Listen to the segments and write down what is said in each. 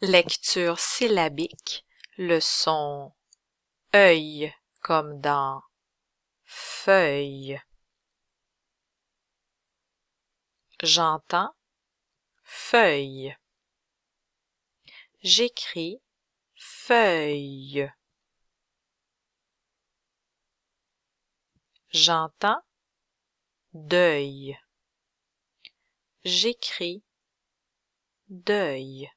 Lecture syllabique, le son œil comme dans feuille. J'entends feuille. J'écris feuille. J'entends deuil. J'écris deuil.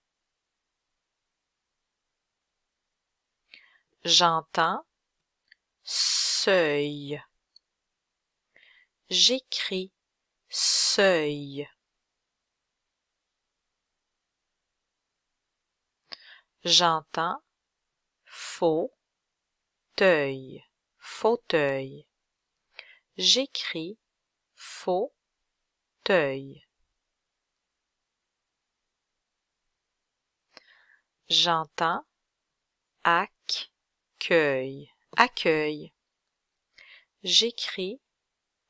j'entends seuil. J'écris seuil. J'entends faux fauteuil. fauteuil. J'écris fauteuil. J'entends ac accueil, accueil. J'écris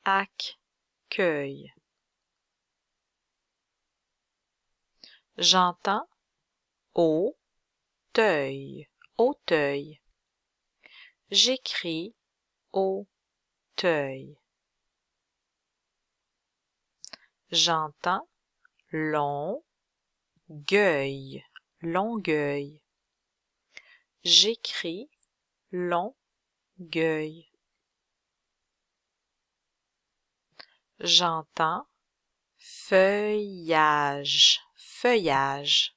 accueil. J'entends au teuil, auteuil. J'écris teuil. J'entends long longueuil. J'écris longueuil j'entends feuillage feuillage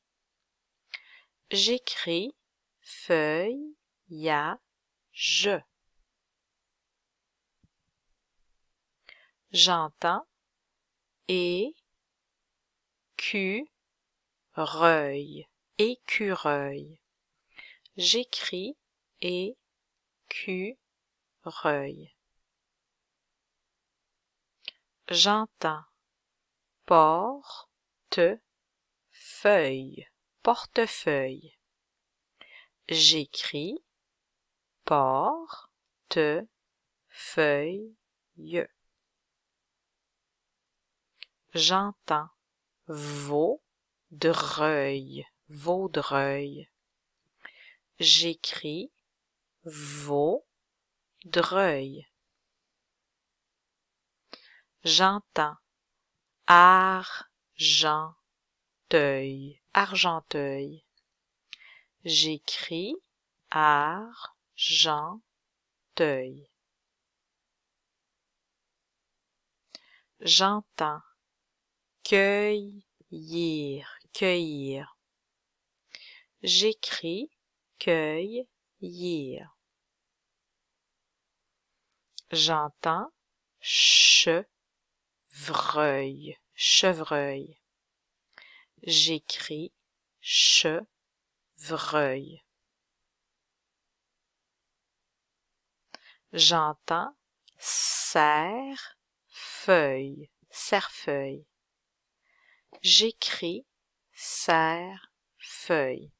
j'écris feuillage. j'entends et écureuil j'écris reuil j'entends porte feuille portefeuille j'écris porte feuille j'entends vaudreuil vaudreuil j'écris vaudreuil j'entends argenteuil argenteuil j'écris argenteuil j'entends cueillir cueillir j'écris J'entends chevreuil, chevreuil. J'écris chevreuil. J'entends serre feuille, serfeuille J'écris serre-feuille.